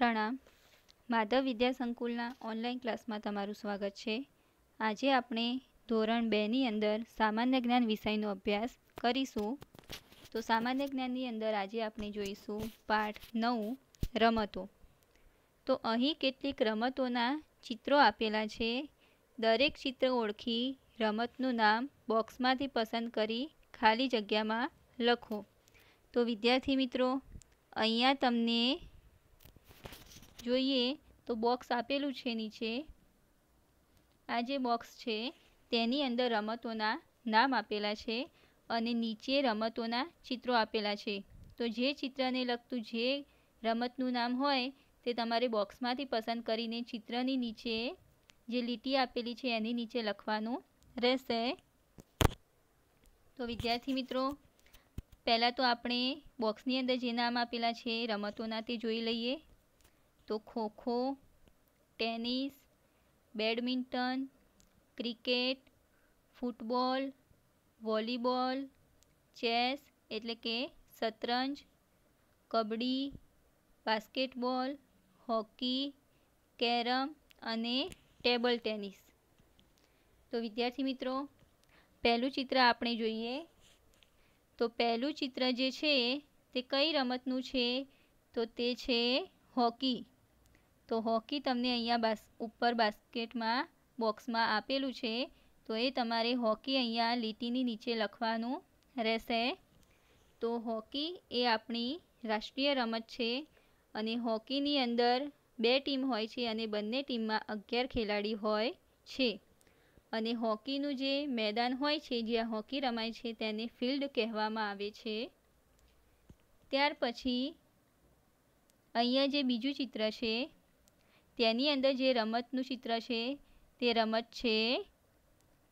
પ્રણામ માધવ વિદ્યા સંકુલના ઓનલાઈન ક્લાસમાં તમારું સ્વાગત છે આજે આપણે ધોરણ બેની અંદર સામાન્ય જ્ઞાન વિષયનો અભ્યાસ કરીશું તો સામાન્ય જ્ઞાનની અંદર આજે આપણે જોઈશું પાઠ નવ રમતો તો અહીં કેટલીક રમતોના ચિત્રો આપેલા છે દરેક ચિત્ર ઓળખી રમતનું નામ બોક્સમાંથી પસંદ કરી ખાલી જગ્યામાં લખો તો વિદ્યાર્થી મિત્રો અહીંયા તમને જોઈએ તો બોક્સ આપેલું છે નીચે આ જે બોક્સ છે તેની અંદર રમતોના નામ આપેલા છે અને નીચે રમતોના ચિત્રો આપેલા છે તો જે ચિત્રને લગતું જે રમતનું નામ હોય તે તમારે બોક્સમાંથી પસંદ કરીને ચિત્રની નીચે જે લીટી આપેલી છે એની નીચે લખવાનું રહેશે તો વિદ્યાર્થી મિત્રો પહેલાં તો આપણે બોક્સની અંદર જે નામ આપેલા છે રમતોના તે જોઈ લઈએ તો kho kho tennis badminton cricket football volleyball chess એટલે કે શતરંજ કબડ્ડી બાસ્કેટબોલ હોકી કેરમ અને ટેબલ ટેનિસ તો વિદ્યાર્થી મિત્રો પહેલું ચિત્ર આપણે જોઈએ તો પહેલું ચિત્ર જે છે તે કઈ રમતનું છે તો તે છે હોકી તો હોકી તમને અહીંયા બાસ ઉપર બાસ્કેટમાં બોક્સમાં આપેલું છે તો એ તમારે હોકી અહીંયા લીટીની નીચે લખવાનું રહેશે તો હોકી એ આપણી રાષ્ટ્રીય રમત છે અને હોકીની અંદર બે ટીમ હોય છે અને બંને ટીમમાં અગિયાર ખેલાડી હોય છે અને હોકીનું જે મેદાન હોય છે જ્યાં હોકી રમાય છે તેને ફિલ્ડ કહેવામાં આવે છે ત્યાર પછી અહીંયા જે બીજું ચિત્ર છે તેની અંદર જે રમતનું ચિત્ર છે તે રમત છે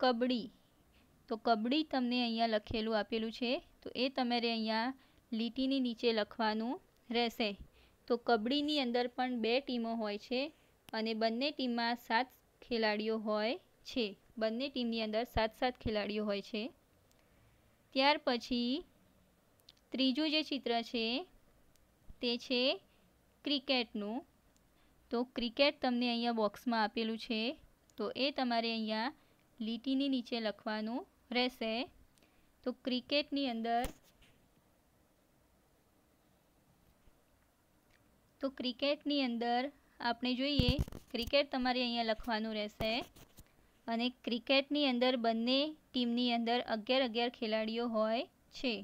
કબડ્ડી તો કબડ્ડી તમને અહીંયા લખેલું આપેલું છે તો એ તમારે અહીંયા લીટીની નીચે લખવાનું રહેશે તો કબડ્ડીની અંદર પણ બે ટીમો હોય છે અને બંને ટીમમાં સાત ખેલાડીઓ હોય છે બંને ટીમની અંદર સાત સાત ખેલાડીઓ હોય છે ત્યાર પછી ત્રીજું જે ચિત્ર છે તે છે ક્રિકેટનું તો ક્રિકેટ તમને અહીંયા બોક્સમાં આપેલું છે તો એ તમારે અહીંયા લીટીની નીચે લખવાનું રહેશે તો ક્રિકેટની અંદર તો ક્રિકેટની અંદર આપણે જોઈએ ક્રિકેટ તમારે અહીંયા લખવાનું રહેશે અને ક્રિકેટની અંદર બંને ટીમની અંદર અગિયાર અગિયાર ખેલાડીઓ હોય છે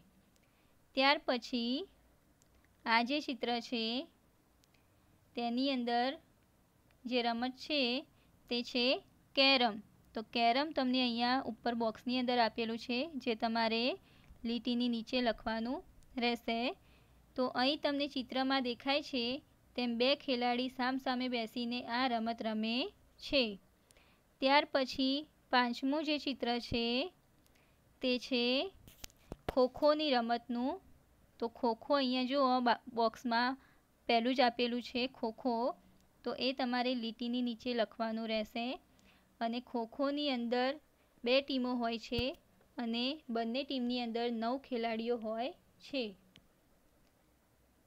ત્યાર પછી આ જે ચિત્ર છે તેની અંદર જે રમત છે તે છે કેરમ તો કેરમ તમને અહીંયા ઉપર બોક્સની અંદર આપેલું છે જે તમારે લીટીની નીચે લખવાનું રહેશે તો અહીં તમને ચિત્રમાં દેખાય છે તેમ બે ખેલાડી સામસામે બેસીને આ રમત રમે છે ત્યાર પછી પાંચમું જે ચિત્ર છે તે છે ખોખોની રમતનું તો ખોખો અહીંયા જુઓ બોક્સમાં પહેલું જ આપેલું છે ખોખો તો એ તમારે લીટીની નીચે લખવાનું રહેશે અને ખોખોની અંદર બે ટીમો હોય છે અને બંને ટીમની અંદર નવ ખેલાડીઓ હોય છે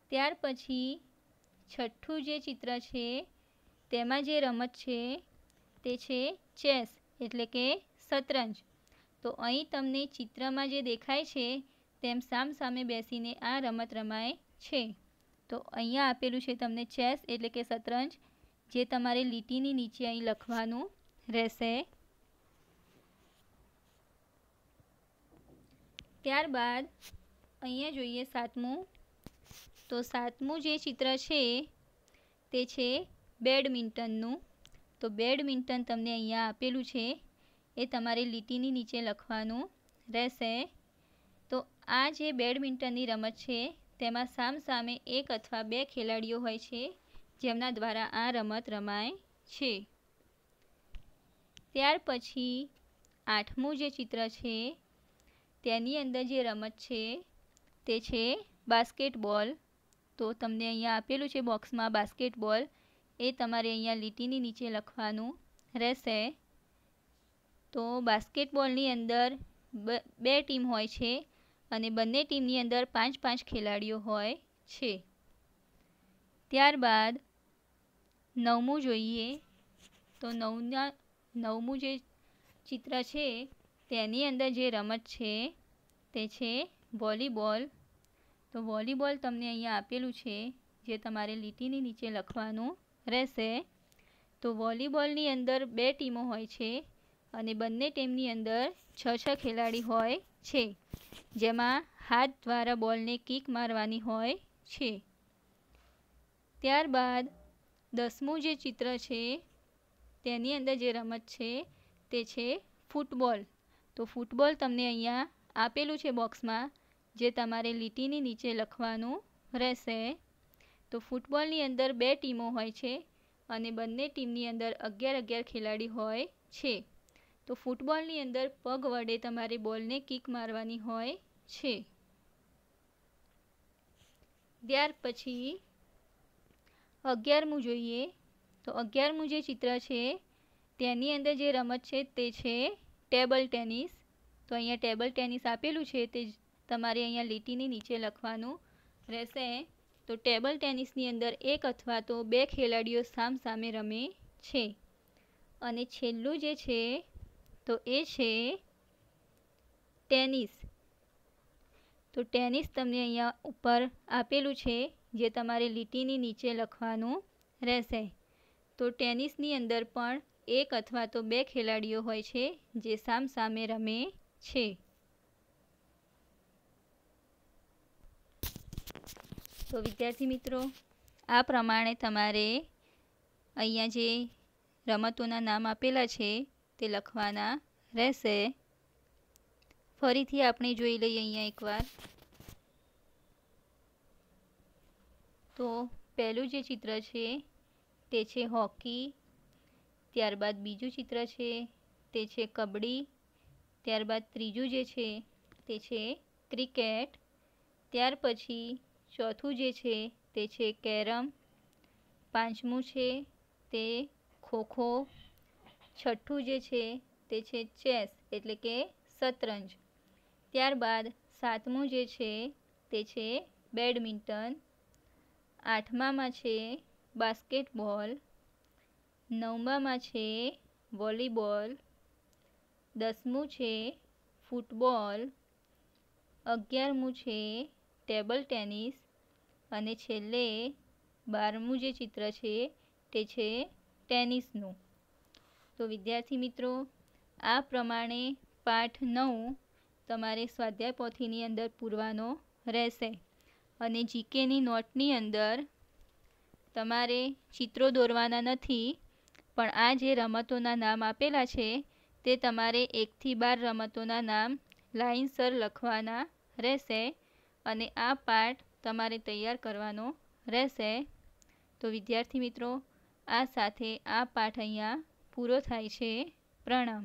ત્યાર પછી છઠ્ઠું જે ચિત્ર છે તેમાં જે રમત છે તે છે ચેસ એટલે કે શતરંજ તો અહીં તમને ચિત્રમાં જે દેખાય છે તેમ સામસામે બેસીને આ રમત રમાય છે તો અહીંયા આપેલું છે તમને ચેસ એટલે કે શતરંજ જે તમારે લીટીની નીચે અહીં લખવાનું રહેશે ત્યારબાદ અહીંયા જોઈએ સાતમું તો સાતમું જે ચિત્ર છે તે છે બેડમિન્ટનનું તો બેડમિન્ટન તમને અહીંયા આપેલું છે એ તમારે લીટીની નીચે લખવાનું રહેશે તો આ જે બેડમિન્ટનની રમત છે તેમાં સામસામે એક અથવા બે ખેલાડીઓ હોય છે જેમના દ્વારા આ રમત રમાય છે ત્યાર પછી આઠમું જે ચિત્ર છે તેની અંદર જે રમત છે તે છે બાસ્કેટબોલ તો તમને અહીંયા આપેલું છે બોક્સમાં બાસ્કેટબોલ એ તમારે અહીંયા લીટીની નીચે લખવાનું રહેશે તો બાસ્કેટબોલની અંદર બે ટીમ હોય છે અને બંને ટીમની અંદર પાંચ પાંચ ખેલાડીઓ હોય છે ત્યારબાદ નવમું જોઈએ તો નવના નવમું જે ચિત્ર છે તેની અંદર જે રમત છે તે છે વોલીબોલ તો વોલીબોલ તમને અહીંયા આપેલું છે જે તમારે લીટીની નીચે લખવાનું રહેશે તો વોલીબોલની અંદર બે ટીમો હોય છે અને બંને ટીમની અંદર છ છ ખેલાડી હોય છે જેમાં હાથ દ્વારા બોલને કિક મારવાની હોય છે ત્યારબાદ દસમું જે ચિત્ર છે તેની અંદર જે રમત છે તે છે ફૂટબોલ તો ફૂટબોલ તમને અહીંયા આપેલું છે બોક્સમાં જે તમારે લીટીની નીચે લખવાનું રહેશે તો ફૂટબોલની અંદર બે ટીમો હોય છે અને બંને ટીમની અંદર અગિયાર અગિયાર ખેલાડી હોય છે તો ફૂટબોલની અંદર પગ વડે તમારે બોલને કિક મારવાની હોય છે ત્યાર પછી અગિયારમું જોઈએ તો અગિયારમું જે ચિત્ર છે તેની અંદર જે રમત છે તે છે ટેબલ ટેનિસ તો અહીંયા ટેબલ ટેનિસ આપેલું છે તે તમારે અહીંયા લીટીની નીચે લખવાનું રહેશે તો ટેબલ ટેનિસની અંદર એક અથવા તો બે ખેલાડીઓ સામસામે રમે છે અને છેલ્લું જે છે તો એ છે ટેનિસ તો ટેનિસ તમને અહીંયા ઉપર આપેલું છે જે તમારે લીટીની નીચે લખવાનું રહેશે તો ટેનિસની અંદર પણ એક અથવા તો બે ખેલાડીઓ હોય છે જે સામસામે રમે છે તો વિદ્યાર્થી મિત્રો આ પ્રમાણે તમારે અહીંયા જે રમતોના નામ આપેલા છે તે લખવાના રહેશે ફરીથી આપણે જોઈ લઈએ અહીંયા એકવાર તો પહેલું જે ચિત્ર છે તે છે હોકી ત્યારબાદ બીજું ચિત્ર છે તે છે કબડ્ડી ત્યારબાદ ત્રીજું જે છે તે છે ક્રિકેટ ત્યાર પછી ચોથું જે છે તે છે કેરમ પાંચમું છે તે ખોખો છઠ્ઠું જે છે તે છે ચેસ એટલે કે શતરંજ ત્યારબાદ સાતમું જે છે તે છે બેડમિન્ટન આઠમામાં છે બાસ્કેટબોલ નવમામાં છે વોલીબોલ દસમું છે ફૂટબોલ અગિયારમું છે ટેબલ ટેનિસ અને છેલ્લે બારમું જે ચિત્ર છે તે છે ટેનિસનું તો વિદ્યાર્થી મિત્રો આ પ્રમાણે પાઠ નવ તમારે સ્વાધ્યાય પોથીની અંદર પૂરવાનો રહેશે અને જીકેની નોટની અંદર તમારે ચિત્રો દોરવાના નથી પણ આ જે રમતોના નામ આપેલા છે તે તમારે એકથી બાર રમતોના નામ લાઇનસર લખવાના રહેશે અને આ પાઠ તમારે તૈયાર કરવાનો રહેશે તો વિદ્યાર્થી મિત્રો આ સાથે આ પાઠ અહીંયા પૂરો થાય છે પ્રણામ